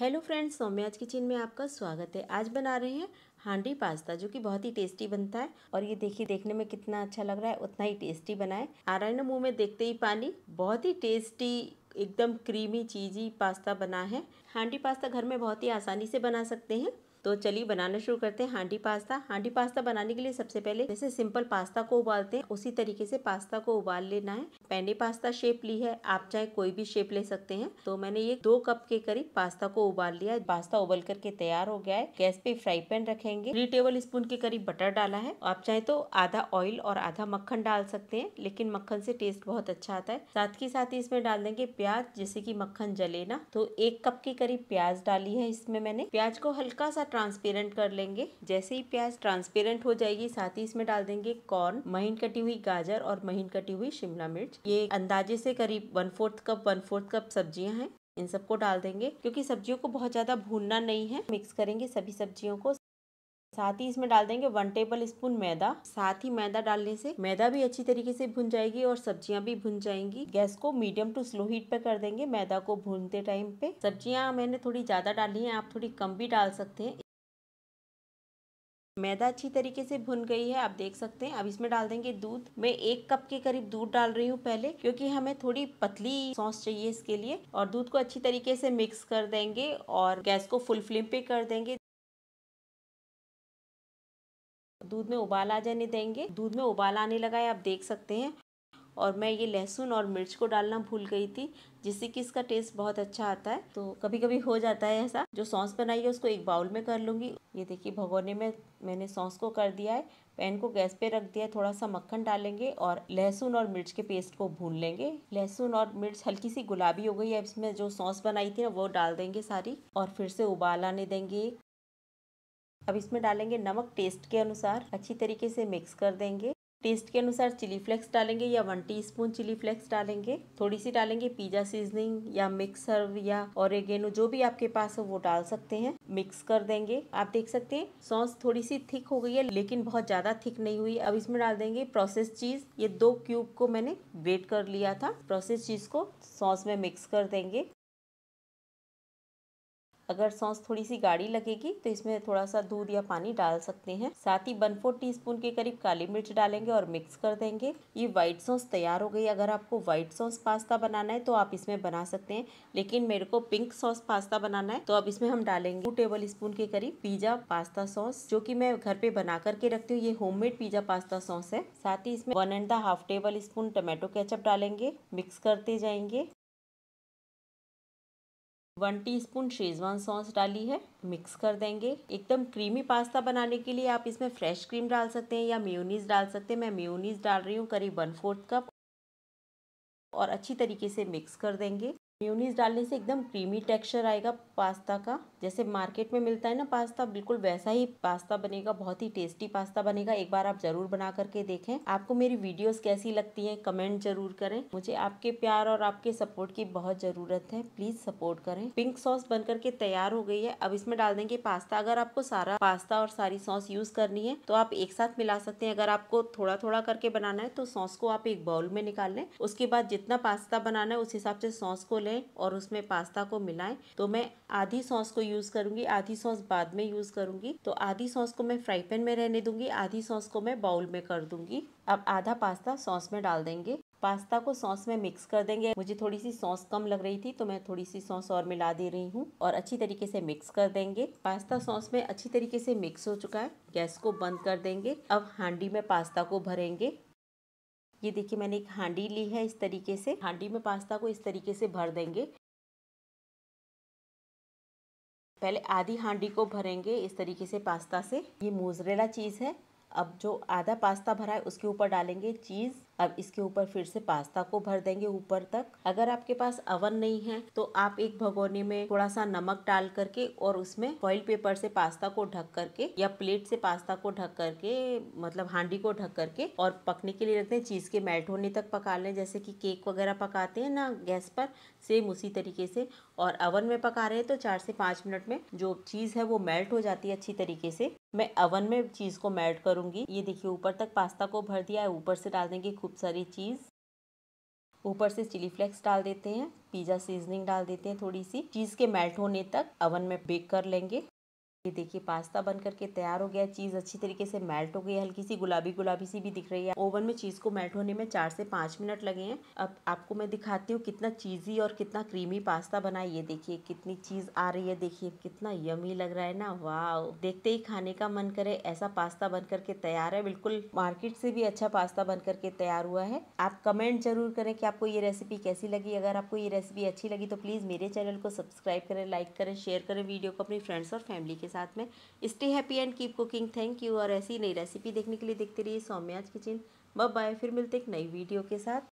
hello friends सौम्याज kitchen में आपका स्वागत है आज बना रहे हैं हांडी पास्ता जो कि बहुत ही टेस्टी बनता है और ये देखिए देखने में कितना अच्छा लग रहा है उतना ही टेस्टी बनाए आ रहा है ना मुँह में देखते ही पानी बहुत ही टेस्टी एकदम क्रीमी चीजी पास्ता बना है हांडी पास्ता घर में बहुत ही आसानी से बना सकते हैं तो चलिए बनाना शुरू करते हैं हांडी पास्ता हांडी पास्ता बनाने के लिए सबसे पहले जैसे सिंपल पास्ता को उबालते हैं उसी तरीके से पास्ता को उबाल लेना है मैंने पास्ता शेप ली है आप चाहे कोई भी शेप ले सकते हैं तो मैंने ये दो कप के करीब पास्ता को उबाल लिया पास्ता उबल करके तैयार हो गया है गैस पे फ्राई पैन रखेंगे थ्री टेबल स्पून के करीब बटर डाला है आप चाहे तो आधा ऑयल और आधा मक्खन डाल सकते हैं लेकिन मक्खन से टेस्ट बहुत अच्छा आता है साथ ही साथ ही इसमें डाल देंगे प्याज जैसे की मक्खन जले ना तो एक कप के करीब प्याज डाली है इसमें मैंने प्याज को हल्का सा ट्रांसपेरेंट कर लेंगे जैसे ही प्याज ट्रांसपेरेंट हो जाएगी साथ ही इसमें डाल देंगे कॉर्न महीन कटी हुई गाजर और महीन कटी हुई शिमला मिर्च ये अंदाजे से करीब one fourth cup one fourth cup सब्जियां हैं इन सबको डाल देंगे क्योंकि सब्जियों को बहुत ज़्यादा भूनना नहीं है मिक्स करेंगे सभी सब्जियों को साथ ही इसमें डाल देंगे वन टेबल स्पून मैदा साथ ही मैदा डालने से मैदा भी अच्छी तरीके से भुन जाएगी और सब्जियां भी भुन जाएंगी गैस को मीडियम टू स्लो हीट पर कर देंगे मैदा को भूनते टाइम पे सब्जियां मैंने थोड़ी ज़्यादा डाली हैं आप थोड़ी कम भी डाल सकते हैं मैदा अच्छी तरीके से भुन गई है आप देख सकते हैं अब इसमें डाल देंगे दूध मैं एक कप के करीब दूध डाल रही हूँ पहले क्योंकि हमें थोड़ी पतली सॉस चाहिए इसके लिए और दूध को अच्छी तरीके से मिक्स कर देंगे और गैस को फुल फ्लेम पे कर देंगे दूध में उबाल आ जाने देंगे दूध में उबाल आने लगा है आप देख सकते हैं और मैं ये लहसुन और मिर्च को डालना भूल गई थी जिससे कि इसका टेस्ट बहुत अच्छा आता है तो कभी कभी हो जाता है ऐसा जो सॉस बनाई है उसको एक बाउल में कर लूँगी ये देखिए भगोने में मैंने सॉस को कर दिया है पैन को गैस पे रख दिया थोड़ा सा मक्खन डालेंगे और लहसुन और मिर्च के पेस्ट को भून लेंगे लहसुन और मिर्च हल्की सी गुलाबी हो गई है इसमें जो सॉस बनाई थी ना वो डाल देंगे सारी और फिर से उबाल आने देंगे अब इसमें डालेंगे नमक टेस्ट के अनुसार अच्छी तरीके से मिक्स कर देंगे टेस्ट के अनुसार चिली फ्लेक्स डालेंगे या वन टीस्पून चिली फ्लेक्स डालेंगे थोड़ी सी डालेंगे पिज्जा सीजनिंग या मिक्स हर्व या और जो भी आपके पास हो वो डाल सकते हैं मिक्स कर देंगे आप देख सकते हैं सॉस थोड़ी सी थिक हो गई है लेकिन बहुत ज़्यादा थिक नहीं हुई अब इसमें डाल देंगे प्रोसेस चीज़ ये दो क्यूब को मैंने वेट कर लिया था प्रोसेस चीज़ को सॉस में मिक्स कर देंगे अगर सॉस थोड़ी सी गाढ़ी लगेगी तो इसमें थोड़ा सा दूध या पानी डाल सकते हैं साथ ही वन फोर टी के करीब काली मिर्च डालेंगे और मिक्स कर देंगे ये व्हाइट सॉस तैयार हो गई अगर आपको व्हाइट सॉस पास्ता बनाना है तो आप इसमें बना सकते हैं लेकिन मेरे को पिंक सॉस पास्ता बनाना है तो अब इसमें हम डालेंगे टू टेबल स्पून के करीब पिज्जा पास्ता सॉस जो कि मैं घर पे बना करके रखती हूँ ये होममेड पिज्जा पास्ता सॉस है साथ ही इसमें one and the half tablespoon tomato ketchup डालेंगे मिक्स करते जाएंगे वन टीस्पून शेजवान सॉस डाली है मिक्स कर देंगे एकदम क्रीमी पास्ता बनाने के लिए आप इसमें फ्रेश क्रीम डाल सकते हैं या म्यूनीस डाल सकते हैं मैं म्यूनीस डाल रही हूँ करीब वन फोर्थ कप और अच्छी तरीके से मिक्स कर देंगे म्यूनीस डालने से एकदम क्रीमी टेक्सचर आएगा पास्ता का जैसे मार्केट में मिलता है ना पास्ता बिल्कुल वैसा ही पास्ता बनेगा बहुत ही टेस्टी पास्ता बनेगा एक बार आप जरूर बना करके देखें आपको मेरी वीडियोस कैसी लगती हैं कमेंट जरूर करें मुझे आपके प्यार और आपके सपोर्ट की बहुत ज़रूरत है प्लीज़ सपोर्ट करें पिंक सॉस बन करके तैयार हो गई है अब इसमें डाल देंगे पास्ता अगर आपको सारा पास्ता और सारी सॉस यूज़ करनी है तो आप एक साथ मिला सकते हैं अगर आपको थोड़ा थोड़ा करके बनाना है तो सॉस को आप एक बाउल में निकाल लें उसके बाद जितना पास्ता बनाना है उस हिसाब से सॉस को लें और उसमें पास्ता को मिलाएं तो मैं आधी सॉस को यूज़ करूँगी आधी सॉस बाद में यूज़ करूँगी तो आधी सॉस को मैं फ्राई पैन में रहने दूँगी आधी सॉस को मैं बाउल में कर दूँगी अब आधा पास्ता सॉस में डाल देंगे पास्ता को सॉस में मिक्स कर देंगे मुझे थोड़ी सी सॉस कम लग रही थी तो मैं थोड़ी सी सॉस और मिला दे रही हूँ और अच्छी तरीके से मिक्स कर देंगे पास्ता सॉस में अच्छी तरीके से मिक्स हो चुका है गैस को बंद कर देंगे अब हांडी में पास्ता को भरेंगे ये देखिए मैंने एक हांडी ली है इस तरीके से हांडी में पास्ता को इस तरीके से भर देंगे पहले आधी हांडी को भरेंगे इस तरीके से पास्ता से ये मोजरेला चीज़ है अब जो आधा पास्ता भरा है उसके ऊपर डालेंगे चीज़ अब इसके ऊपर फिर से पास्ता को भर देंगे ऊपर तक अगर आपके पास अवन नहीं है तो आप एक भगोने में थोड़ा सा नमक डाल करके और उसमें फॉइल पेपर से पास्ता को ढक करके या प्लेट से पास्ता को ढक करके मतलब हांडी को ढक करके और पकने के लिए रखते हैं चीज़ के मेल्ट होने तक पका लें जैसे कि केक वगैरह पकाते हैं ना गैस पर सेम उसी तरीके से और अवन में पका रहे हैं तो चार से पाँच मिनट में जो चीज़ है वो मेल्ट हो जाती है अच्छी तरीके से मैं अवन में चीज़ को मेल्ट करूँगी ये देखिए ऊपर तक पास्ता को भर दिया है ऊपर से डाल देंगे खूब सारी चीज़ ऊपर से चिली फ्लेक्स डाल देते हैं पिज़्ज़ा सीजनिंग डाल देते हैं थोड़ी सी चीज़ के मेल्ट होने तक अवन में बेक कर लेंगे ये देखिए पास्ता बन करके तैयार हो गया चीज़ अच्छी तरीके से मेल्ट हो गई हल्की सी गुलाबी गुलाबी सी भी दिख रही है ओवन में चीज़ को मेल्ट होने में चार से पांच मिनट लगे हैं अब आपको मैं दिखाती हूँ कितना चीज़ी और कितना क्रीमी पास्ता बना ये देखिए कितनी चीज़ आ रही है देखिए कितना यमी लग रहा है ना वाह देखते ही खाने का मन करे ऐसा पास्ता बन करके तैयार है बिल्कुल मार्केट से भी अच्छा पास्ता बन करके तैयार हुआ है आप कमेंट जरूर करें कि आपको ये रेसिपी कैसी लगी अगर आपको ये रेसिपी अच्छी लगी तो प्लीज़ मेरे चैनल को सब्सक्राइब करें लाइक करें शेयर करें वीडियो को अपनी फ्रेंड्स और फैमिली के साथ साथ में stay happy and keep cooking thank you और ऐसी नई रेसिपी देखने के लिए देखते रहिए सौम्याज किचन बाय बाय फिर मिलते एक नई वीडियो के साथ